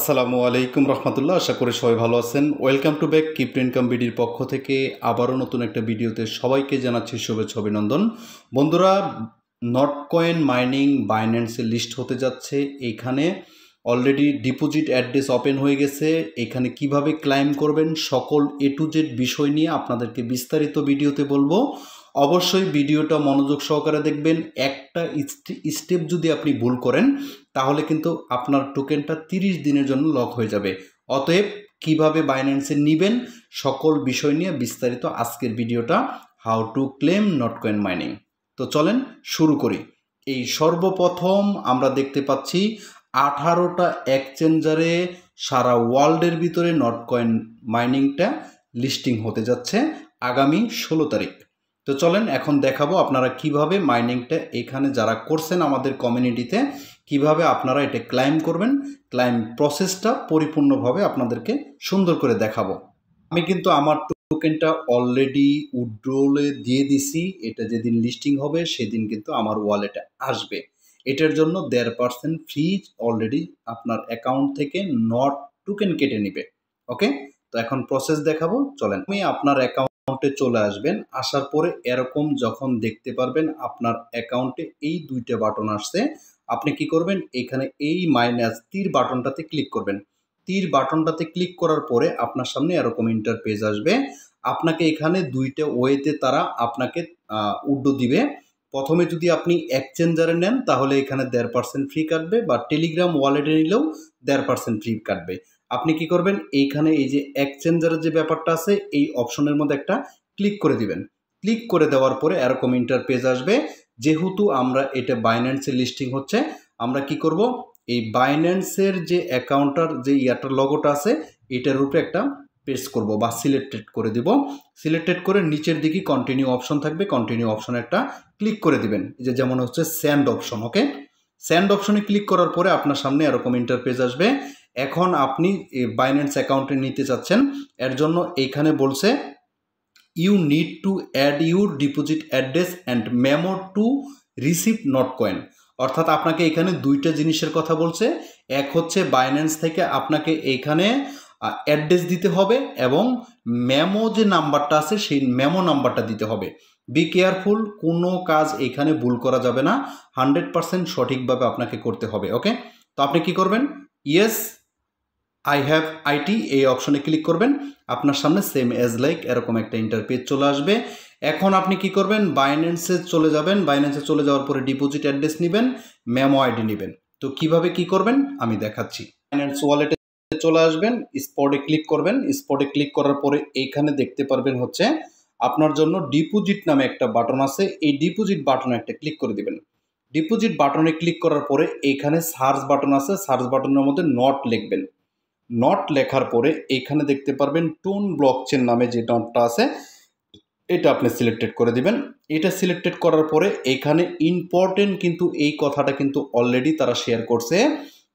আসসালামু আলাইকুম রহমতুল্লাহ আশা করি সবাই ভালো আছেন ওয়েলকাম টু ব্যাক কিপ্ট ইনকাম বিডির পক্ষ থেকে আবারও নতুন একটা ভিডিওতে সবাইকে জানাচ্ছি শুভেচ্ছা অভিনন্দন বন্ধুরা নট কয়েন মাইনিং বাইন্যান্সে লিস্ট হতে যাচ্ছে এখানে অলরেডি ডিপোজিট অ্যাড্রেস ওপেন হয়ে গেছে এখানে কিভাবে ক্লাইম করবেন সকল এ টু জেড বিষয় নিয়ে আপনাদেরকে বিস্তারিত ভিডিওতে বলবো অবশ্যই ভিডিওটা মনোযোগ সহকারে দেখবেন একটা স্টেপ যদি আপনি ভুল করেন তাহলে কিন্তু আপনার টোকেনটা 30 দিনের জন্য লক হয়ে যাবে অতএব কিভাবে বাইন্যান্সে নেবেন সকল বিষয় নিয়ে বিস্তারিত আজকের ভিডিওটা how to claim not coin mining তো চলেন শুরু করি এই সর্বপ্রথম আমরা দেখতে পাচ্ছি আঠারোটা এক্সচেঞ্জারে সারা ওয়ার্ল্ডের ভিতরে নট কয়েন মাইনিংটা লিস্টিং হতে যাচ্ছে আগামী ষোলো তারিখ তো চলেন এখন দেখাবো আপনারা কিভাবে মাইনিংটা এখানে যারা করছেন আমাদের কমিউনিটিতে কিভাবে আপনারা এটা ক্লাইম করবেন ক্লাইম প্রসেসটা পরিপূর্ণভাবে আপনাদেরকে সুন্দর করে দেখাবো আমি কিন্তু আমার টোকেনটা অলরেডি উড্রোলে দিয়ে দিছি এটা যেদিন লিস্টিং হবে সেদিন কিন্তু আমার ওয়ালেটে আসবে এটার জন্য দেড় পার্সেন্ট ফ্রি অলরেডি আপনার অ্যাকাউন্ট থেকে নট টোকেন কেটে নেবে ওকে তো এখন প্রসেস দেখাবো চলেন আমি আপনার অ্যাকাউন্ট অ্যাকাউন্টে চলে আসবেন আসার পরে এরকম যখন দেখতে পারবেন আপনার অ্যাকাউন্টে এই দুইটা বাটন আসছে আপনি কি করবেন এখানে এই মাইনাস তীর বাটনটাতে ক্লিক করবেন তীর বাটনটাতে ক্লিক করার পরে আপনার সামনে এরকম ইন্টারপেজ আসবে আপনাকে এখানে দুইটা ওয়েতে তারা আপনাকে উড্ডো দিবে প্রথমে যদি আপনি এক্সচেঞ্জারে নেন তাহলে এখানে দেড় পার্সেন্ট ফ্রি কাটবে বা টেলিগ্রাম ওয়ালেটে নিলেও দেড় পার্সেন্ট ফ্রি কাটবে আপনি কি করবেন এইখানে এই যে এক্সচেঞ্জারের যে ব্যাপারটা আছে এই অপশনের মধ্যে একটা ক্লিক করে দিবেন ক্লিক করে দেওয়ার পরে এরকম ইন্টার পেজ আসবে যেহেতু আমরা এটা বাইন্যান্সের লিস্টিং হচ্ছে আমরা কি করব এই বাইন্যান্সের যে অ্যাকাউন্টার যে ইয়াটার লগোটা আছে এটার উপরে একটা পেস করব বা সিলেক্টেড করে দিব সিলেক্টেড করে নিচের দিকে কন্টিনিউ অপশন থাকবে কন্টিনিউ অপশনে একটা ক্লিক করে দিবেন যে যেমন হচ্ছে স্যান্ড অপশন ওকে স্যান্ড অপশনে ক্লিক করার পরে আপনার সামনে এরকম ইন্টারপেজ আসবে এখন আপনি বাইন্যান্স অ্যাকাউন্টে নিতে চাচ্ছেন এর জন্য এইখানে বলছে you need to add your deposit address and memo to receive not coin অর্থাৎ আপনাকে এখানে দুইটা জিনিসের কথা বলছে এক হচ্ছে বাইন্যান্স থেকে আপনাকে এইখানে অ্যাড্রেস দিতে হবে এবং মেমো যে নাম্বারটা আছে সেই মেমো নাম্বারটা দিতে হবে বি কেয়ারফুল কোনো কাজ এখানে ভুল করা যাবে না হান্ড্রেড পারসেন্ট সঠিকভাবে আপনাকে করতে হবে ওকে তো আপনি কি করবেন ইয়েস আই হ্যাভ আইটি এই অপশনে ক্লিক করবেন আপনার সামনে সেম এজ লাইক এরকম একটা ইন্টারপেজ চলে আসবে এখন আপনি কি করবেন বাইন্যান্সে চলে যাবেন বাইন্যান্সে চলে যাওয়ার পরে ডিপোজিট অ্যাড্রেস নেবেন মেমো আইডি নেবেন তো কিভাবে কি করবেন আমি দেখাচ্ছি বাইন্যান্স ওয়ালেটে চলে আসবেন স্পটে ক্লিক করবেন স্পটে ক্লিক করার পরে এইখানে দেখতে পারবেন হচ্ছে আপনার জন্য ডিপোজিট নামে একটা বাটন আছে এই ডিপোজিট বাটনে একটা ক্লিক করে দিবেন ডিপোজিট বাটনে ক্লিক করার পরে এইখানে সার্চ বাটন আছে সার্চ বাটনের মধ্যে নট লিখবেন নট লেখার পরে এইখানে দেখতে পারবেন টোন ব্লক চেন নামে যে নটটা আছে এটা আপনি সিলেক্টেড করে দিবেন এটা সিলেক্টেড করার পরে এখানে ইম্পর্টেন্ট কিন্তু এই কথাটা কিন্তু অলরেডি তারা শেয়ার করছে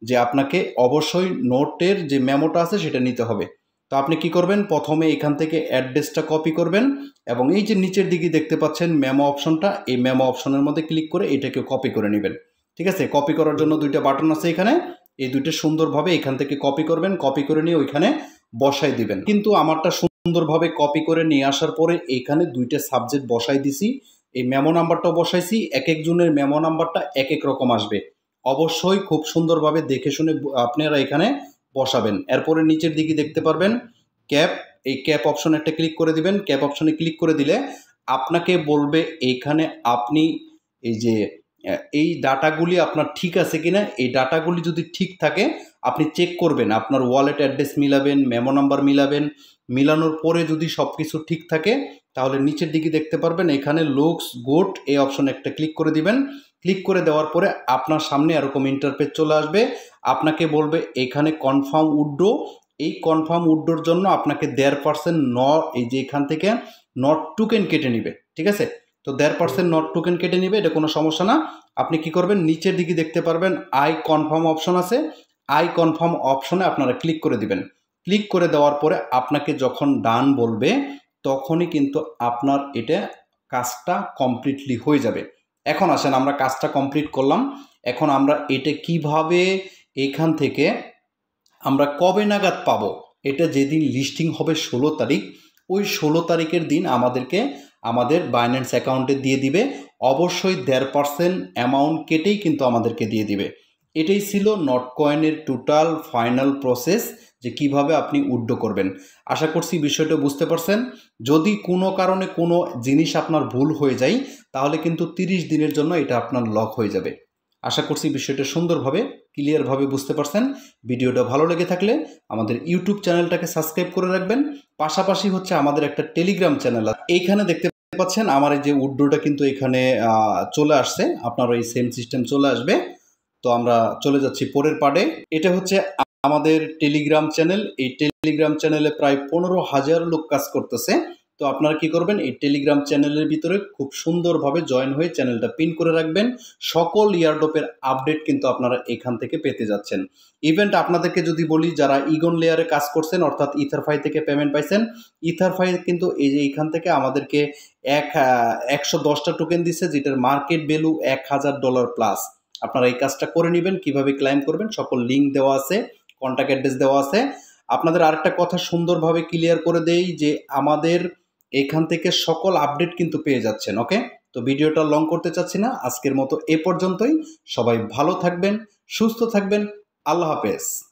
যে আপনাকে অবশ্যই নোটের যে মেমোটা আছে সেটা নিতে হবে তো আপনি কি করবেন প্রথমে এখান থেকে অ্যাড্রেসটা কপি করবেন এবং এই যে নিচের দিকে দেখতে পাচ্ছেন মেমো অপশনটা এই মেমো অপশনের মধ্যে ক্লিক করে এটাকে কপি করে নেবেন ঠিক আছে কপি করার জন্য দুইটা বাটন আছে এখানে এই দুইটা সুন্দরভাবে এখান থেকে কপি করবেন কপি করে নিয়ে ওইখানে বসাই দিবেন কিন্তু আমারটা সুন্দরভাবে কপি করে নিয়ে আসার পরে এখানে দুইটা সাবজেক্ট বসাই দিছি এই মেমো নাম্বারটাও বসাইছি এক একজনের মেমো নাম্বারটা এক এক রকম আসবে অবশ্যই খুব সুন্দরভাবে দেখে শুনে আপনারা এখানে বসাবেন এরপরে নিচের দিকে দেখতে পারবেন ক্যাপ এই ক্যাপ অপশন একটা ক্লিক করে দিবেন ক্যাপ অপশনে ক্লিক করে দিলে আপনাকে বলবে এইখানে আপনি এই যে এই ডাটাগুলি আপনার ঠিক আছে কিনা এই ডাটাগুলি যদি ঠিক থাকে আপনি চেক করবেন আপনার ওয়ালেট অ্যাড্রেস মিলাবেন মেমো নাম্বার মিলাবেন মিলানোর পরে যদি সব কিছু ঠিক থাকে তাহলে নিচের দিকে দেখতে পারবেন এখানে লোকস গোট এই অপশন একটা ক্লিক করে দিবেন ক্লিক করে দেওয়ার পরে আপনার সামনে এরকম ইন্টারপেজ চলে আসবে আপনাকে বলবে এখানে কনফার্ম উড্ডো এই কনফার্ম উড্ডোর জন্য আপনাকে দেড় পার্সেন্ট ন এই যে এখান থেকে নট টুকেন কেটে নিবে ঠিক আছে তো দেড় পার্সেন্ট নট টোকেন কেটে নেবে এটা কোনো সমস্যা না আপনি কি করবেন নিচের দিকে দেখতে পারবেন আই কনফার্ম অপশন আছে আই কনফার্ম অপশনে আপনারা ক্লিক করে দিবেন ক্লিক করে দেওয়ার পরে আপনাকে যখন ডান বলবে তখনই কিন্তু আপনার এটা কাজটা কমপ্লিটলি হয়ে যাবে এখন আসেন আমরা কাজটা কমপ্লিট করলাম এখন আমরা এটা কিভাবে এখান থেকে আমরা কবে নাগাদ পাবো এটা যেদিন লিস্টিং হবে ষোলো তারিখ ওই ষোলো তারিখের দিন আমাদেরকে আমাদের বাইন্যান্স অ্যাকাউন্টে দিয়ে দিবে অবশ্যই দেড় পার্সেন্ট অ্যামাউন্ট কেটেই কিন্তু আমাদেরকে দিয়ে দিবে এটাই ছিল নট কয়েনের টোটাল ফাইনাল প্রসেস যে কিভাবে আপনি উড্ডো করবেন আশা করছি বিষয়টা বুঝতে পারছেন যদি কোনো কারণে কোনো জিনিস আপনার ভুল হয়ে যায় তাহলে কিন্তু 30 দিনের জন্য এটা আপনার লক হয়ে যাবে আশা করছি বিষয়টা সুন্দরভাবে ক্লিয়ারভাবে বুঝতে পারছেন ভিডিওটা ভালো লেগে থাকলে আমাদের ইউটিউব চ্যানেলটাকে সাবস্ক্রাইব করে রাখবেন পাশাপাশি হচ্ছে আমাদের একটা টেলিগ্রাম চ্যানেল এইখানে দেখতে দেখতে পাচ্ছেন আমার এই যে উড্ডোটা কিন্তু এখানে চলে আসছে আপনার এই সেম সিস্টেম চলে আসবে তো আমরা চলে যাচ্ছি পরের পাড়ে এটা হচ্ছে আমাদের টেলিগ্রাম চ্যানেল এই টেলিগ্রাম চ্যানেলে প্রায় পনেরো হাজার লোক কাজ করতেছে তো আপনারা কি করবেন এই টেলিগ্রাম চ্যানেলের ভিতরে খুব সুন্দরভাবে জয়েন হয়ে চ্যানেলটা পিন করে রাখবেন সকল ইয়ারডপের আপডেট কিন্তু আপনারা এখান থেকে পেতে যাচ্ছেন ইভেন্ট আপনাদেরকে যদি বলি যারা ইগন লেয়ারে কাজ করছেন অর্থাৎ ইথারফাই থেকে পেমেন্ট পাইছেন ইথারফাই কিন্তু এই যে এইখান থেকে আমাদেরকে এক একশো দশটা টোকেন দিচ্ছে যেটার মার্কেট ভ্যালু এক হাজার ডলার প্লাস আপনারা এই কাজটা করে নেবেন কিভাবে ক্লাইম করবেন সকল লিঙ্ক দেওয়া আছে কন্ট্যাক্ট অ্যাড্রেস দেওয়া আছে আপনাদের আরেকটা কথা সুন্দরভাবে ক্লিয়ার করে দেই যে আমাদের এখান থেকে সকল আপডেট কিন্তু পেয়ে যাচ্ছেন ওকে তো ভিডিওটা লং করতে চাচ্ছি না আজকের মতো এ পর্যন্তই সবাই ভালো থাকবেন সুস্থ থাকবেন আল্লাহ হাফেজ